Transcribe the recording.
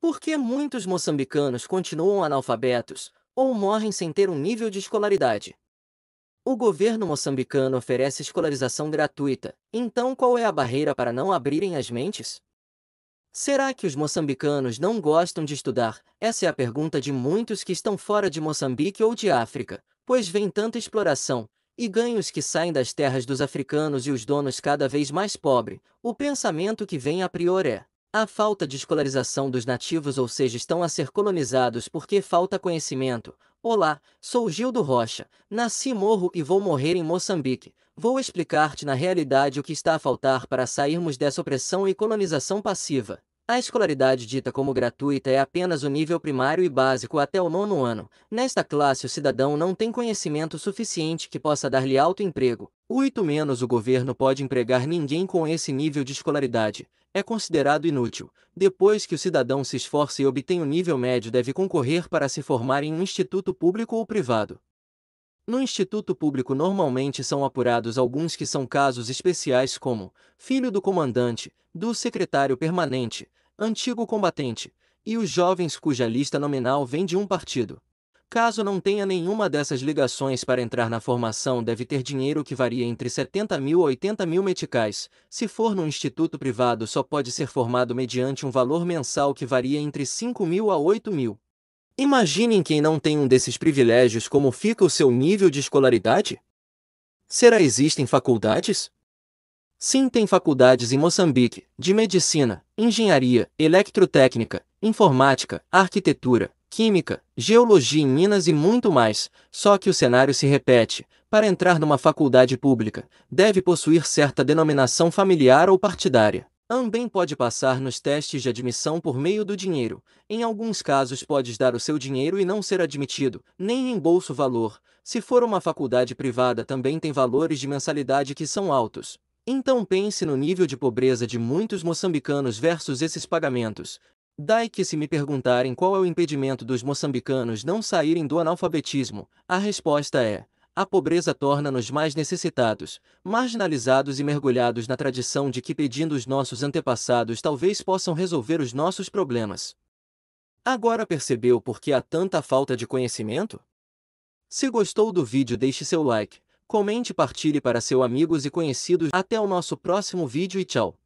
Por que muitos moçambicanos continuam analfabetos ou morrem sem ter um nível de escolaridade? O governo moçambicano oferece escolarização gratuita, então qual é a barreira para não abrirem as mentes? Será que os moçambicanos não gostam de estudar? Essa é a pergunta de muitos que estão fora de Moçambique ou de África, pois vem tanta exploração, e ganhos que saem das terras dos africanos e os donos cada vez mais pobres. O pensamento que vem a priori é: Há falta de escolarização dos nativos ou seja, estão a ser colonizados porque falta conhecimento. Olá, sou Gildo Rocha, nasci morro e vou morrer em Moçambique. Vou explicar-te na realidade o que está a faltar para sairmos dessa opressão e colonização passiva. A escolaridade dita como gratuita é apenas o nível primário e básico até o nono ano. Nesta classe, o cidadão não tem conhecimento suficiente que possa dar-lhe alto emprego. Oito menos o governo pode empregar ninguém com esse nível de escolaridade. É considerado inútil. Depois que o cidadão se esforça e obtém o nível médio, deve concorrer para se formar em um instituto público ou privado. No instituto público normalmente são apurados alguns que são casos especiais como filho do comandante, do secretário permanente, antigo combatente, e os jovens cuja lista nominal vem de um partido. Caso não tenha nenhuma dessas ligações para entrar na formação, deve ter dinheiro que varia entre 70 mil a 80 mil meticais. Se for num instituto privado, só pode ser formado mediante um valor mensal que varia entre 5 mil a 8 mil. Imaginem quem não tem um desses privilégios como fica o seu nível de escolaridade? Será existem faculdades? Sim tem faculdades em Moçambique, de medicina, engenharia, eletrotécnica, informática, arquitetura, química, geologia em Minas e muito mais, só que o cenário se repete. Para entrar numa faculdade pública, deve possuir certa denominação familiar ou partidária. Também pode passar nos testes de admissão por meio do dinheiro. Em alguns casos, podes dar o seu dinheiro e não ser admitido, nem em bolso valor. Se for uma faculdade privada, também tem valores de mensalidade que são altos. Então pense no nível de pobreza de muitos moçambicanos versus esses pagamentos. Daí que se me perguntarem qual é o impedimento dos moçambicanos não saírem do analfabetismo, a resposta é: a pobreza torna-nos mais necessitados, marginalizados e mergulhados na tradição de que pedindo os nossos antepassados talvez possam resolver os nossos problemas. Agora percebeu por que há tanta falta de conhecimento? Se gostou do vídeo, deixe seu like Comente e partilhe para seus amigos e conhecidos. Até o nosso próximo vídeo e tchau!